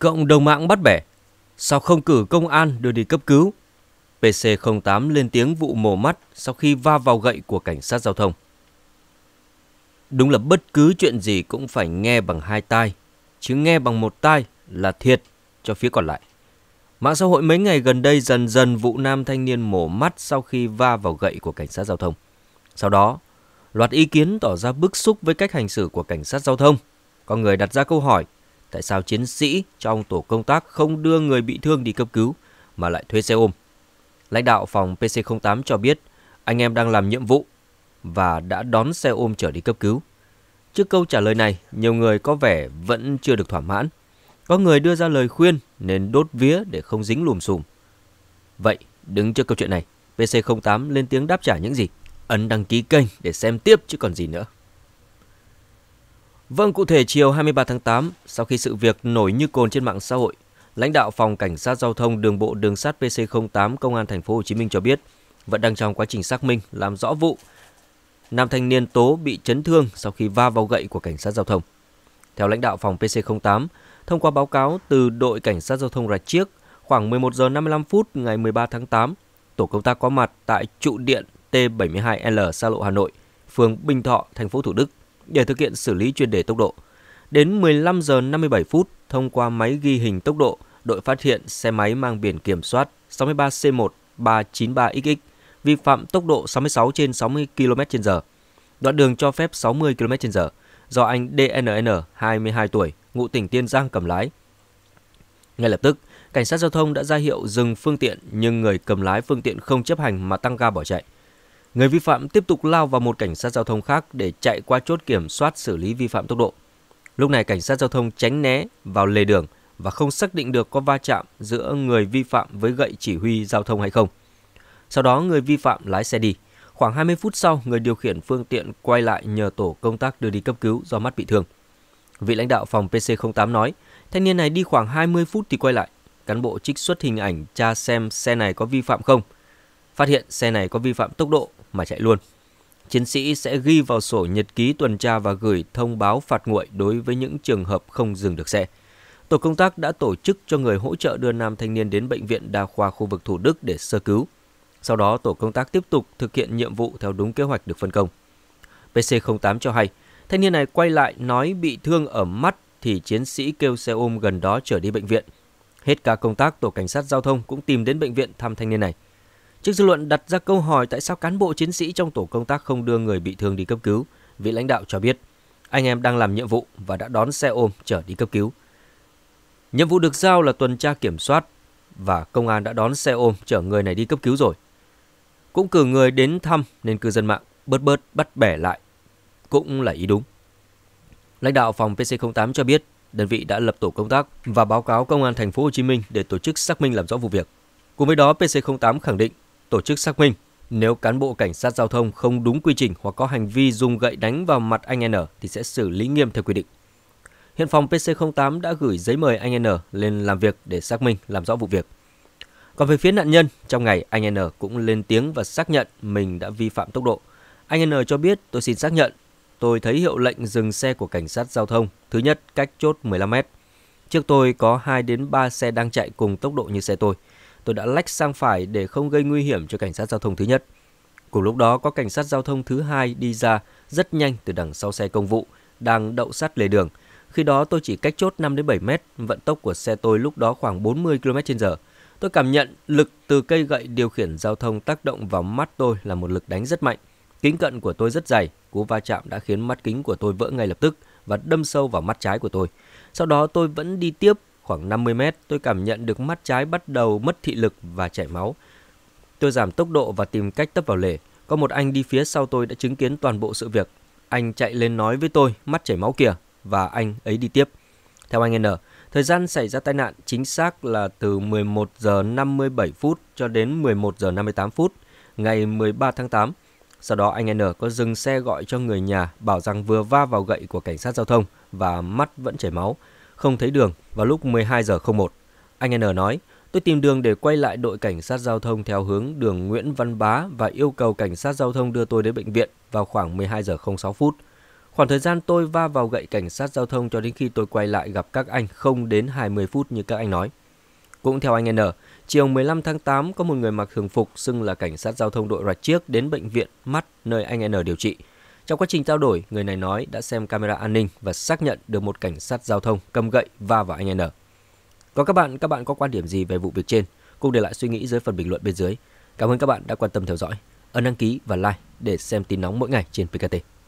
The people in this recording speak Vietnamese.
Cộng đồng mạng bắt bẻ. Sao không cử công an đưa đi cấp cứu? PC08 lên tiếng vụ mổ mắt sau khi va vào gậy của cảnh sát giao thông. Đúng là bất cứ chuyện gì cũng phải nghe bằng hai tai, chứ nghe bằng một tai là thiệt cho phía còn lại. Mạng xã hội mấy ngày gần đây dần dần vụ nam thanh niên mổ mắt sau khi va vào gậy của cảnh sát giao thông. Sau đó, loạt ý kiến tỏ ra bức xúc với cách hành xử của cảnh sát giao thông. Có người đặt ra câu hỏi tại sao chiến sĩ trong tổ công tác không đưa người bị thương đi cấp cứu mà lại thuê xe ôm. Lãnh đạo phòng PC08 cho biết anh em đang làm nhiệm vụ và đã đón xe ôm trở đi cấp cứu. Trước câu trả lời này, nhiều người có vẻ vẫn chưa được thỏa mãn. Có người đưa ra lời khuyên nên đốt vía để không dính lùm xùm. Vậy, đứng trước câu chuyện này, PC08 lên tiếng đáp trả những gì? Ấn đăng ký kênh để xem tiếp chứ còn gì nữa. Vâng, cụ thể chiều 23 tháng 8, sau khi sự việc nổi như cồn trên mạng xã hội, lãnh đạo phòng cảnh sát giao thông đường bộ đường sắt PC08 công an thành phố Hồ Chí Minh cho biết, vẫn đang trong quá trình xác minh làm rõ vụ nam thanh niên tố bị chấn thương sau khi va vào gậy của cảnh sát giao thông. Theo lãnh đạo phòng PC08, thông qua báo cáo từ đội cảnh sát giao thông Rạch Chiếc, khoảng 11 giờ 55 phút ngày 13 tháng 8, tổ công tác có mặt tại trụ điện T72L xa lộ Hà Nội, phường Bình Thọ, thành phố Thủ Đức để thực hiện xử lý chuyên đề tốc độ. Đến 15 giờ 57 phút, thông qua máy ghi hình tốc độ, đội phát hiện xe máy mang biển kiểm soát 63C1 393XX vi phạm tốc độ 66 trên 60 km/h. Đoạn đường cho phép 60 km/h do anh DNN 22 tuổi, ngụ tỉnh Tiên Giang cầm lái. Ngay lập tức, cảnh sát giao thông đã ra hiệu dừng phương tiện nhưng người cầm lái phương tiện không chấp hành mà tăng ga bỏ chạy. Người vi phạm tiếp tục lao vào một cảnh sát giao thông khác để chạy qua chốt kiểm soát xử lý vi phạm tốc độ. Lúc này cảnh sát giao thông tránh né vào lề đường và không xác định được có va chạm giữa người vi phạm với gậy chỉ huy giao thông hay không. Sau đó người vi phạm lái xe đi. Khoảng 20 phút sau, người điều khiển phương tiện quay lại nhờ tổ công tác đưa đi cấp cứu do mắt bị thương. Vị lãnh đạo phòng PC08 nói, thanh niên này đi khoảng 20 phút thì quay lại. Cán bộ trích xuất hình ảnh tra xem xe này có vi phạm không. Phát hiện xe này có vi phạm tốc độ mà chạy luôn. Chiến sĩ sẽ ghi vào sổ nhật ký tuần tra và gửi thông báo phạt nguội đối với những trường hợp không dừng được xe. Tổ công tác đã tổ chức cho người hỗ trợ đưa nam thanh niên đến bệnh viện đa khoa khu vực Thủ Đức để sơ cứu. Sau đó, tổ công tác tiếp tục thực hiện nhiệm vụ theo đúng kế hoạch được phân công. PC08 cho hay, thanh niên này quay lại nói bị thương ở mắt thì chiến sĩ kêu xe ôm gần đó trở đi bệnh viện. Hết cả công tác, tổ cảnh sát giao thông cũng tìm đến bệnh viện thăm thanh niên này. Trước dư luận đặt ra câu hỏi tại sao cán bộ chiến sĩ trong tổ công tác không đưa người bị thương đi cấp cứu, vị lãnh đạo cho biết anh em đang làm nhiệm vụ và đã đón xe ôm chở đi cấp cứu. Nhiệm vụ được giao là tuần tra kiểm soát và công an đã đón xe ôm chở người này đi cấp cứu rồi. Cũng cử người đến thăm nên cư dân mạng bớt bớt bắt bẻ lại cũng là ý đúng. Lãnh đạo phòng PC08 cho biết đơn vị đã lập tổ công tác và báo cáo công an thành phố Hồ Chí Minh để tổ chức xác minh làm rõ vụ việc. Cùng với đó, PC08 khẳng định tổ chức xác minh. Nếu cán bộ cảnh sát giao thông không đúng quy trình hoặc có hành vi dùng gậy đánh vào mặt anh N thì sẽ xử lý nghiêm theo quy định. Hiện phòng PC08 đã gửi giấy mời anh N lên làm việc để xác minh làm rõ vụ việc. Còn về phía nạn nhân, trong ngày anh N cũng lên tiếng và xác nhận mình đã vi phạm tốc độ. Anh N cho biết tôi xin xác nhận, tôi thấy hiệu lệnh dừng xe của cảnh sát giao thông, thứ nhất cách chốt 15 m Trước tôi có 2 đến 3 xe đang chạy cùng tốc độ như xe tôi tôi đã lách sang phải để không gây nguy hiểm cho cảnh sát giao thông thứ nhất. Cùng lúc đó có cảnh sát giao thông thứ hai đi ra rất nhanh từ đằng sau xe công vụ đang đậu sát lề đường. Khi đó tôi chỉ cách chốt 5 đến 7 mét, vận tốc của xe tôi lúc đó khoảng 40 km/h. Tôi cảm nhận lực từ cây gậy điều khiển giao thông tác động vào mắt tôi là một lực đánh rất mạnh. Kính cận của tôi rất dày, cú va chạm đã khiến mắt kính của tôi vỡ ngay lập tức và đâm sâu vào mắt trái của tôi. Sau đó tôi vẫn đi tiếp khoảng 50 mét, tôi cảm nhận được mắt trái bắt đầu mất thị lực và chảy máu. Tôi giảm tốc độ và tìm cách tấp vào lề. Có một anh đi phía sau tôi đã chứng kiến toàn bộ sự việc. Anh chạy lên nói với tôi, mắt chảy máu kìa, và anh ấy đi tiếp. Theo anh N, thời gian xảy ra tai nạn chính xác là từ 11 giờ 57 phút cho đến 11 giờ 58 phút ngày 13 tháng 8. Sau đó anh N có dừng xe gọi cho người nhà bảo rằng vừa va vào gậy của cảnh sát giao thông và mắt vẫn chảy máu không thấy đường vào lúc 12 giờ 01. Anh N nói, tôi tìm đường để quay lại đội cảnh sát giao thông theo hướng đường Nguyễn Văn Bá và yêu cầu cảnh sát giao thông đưa tôi đến bệnh viện vào khoảng 12 giờ 06 phút. Khoảng thời gian tôi va vào gậy cảnh sát giao thông cho đến khi tôi quay lại gặp các anh không đến 20 phút như các anh nói. Cũng theo anh N, chiều 15 tháng 8 có một người mặc thường phục xưng là cảnh sát giao thông đội Rạch Chiếc đến bệnh viện mắt nơi anh N điều trị – trong quá trình trao đổi, người này nói đã xem camera an ninh và xác nhận được một cảnh sát giao thông cầm gậy va vào anh N. Còn các bạn, các bạn có quan điểm gì về vụ việc trên? Cùng để lại suy nghĩ dưới phần bình luận bên dưới. Cảm ơn các bạn đã quan tâm theo dõi. Ấn đăng ký và like để xem tin nóng mỗi ngày trên PKT.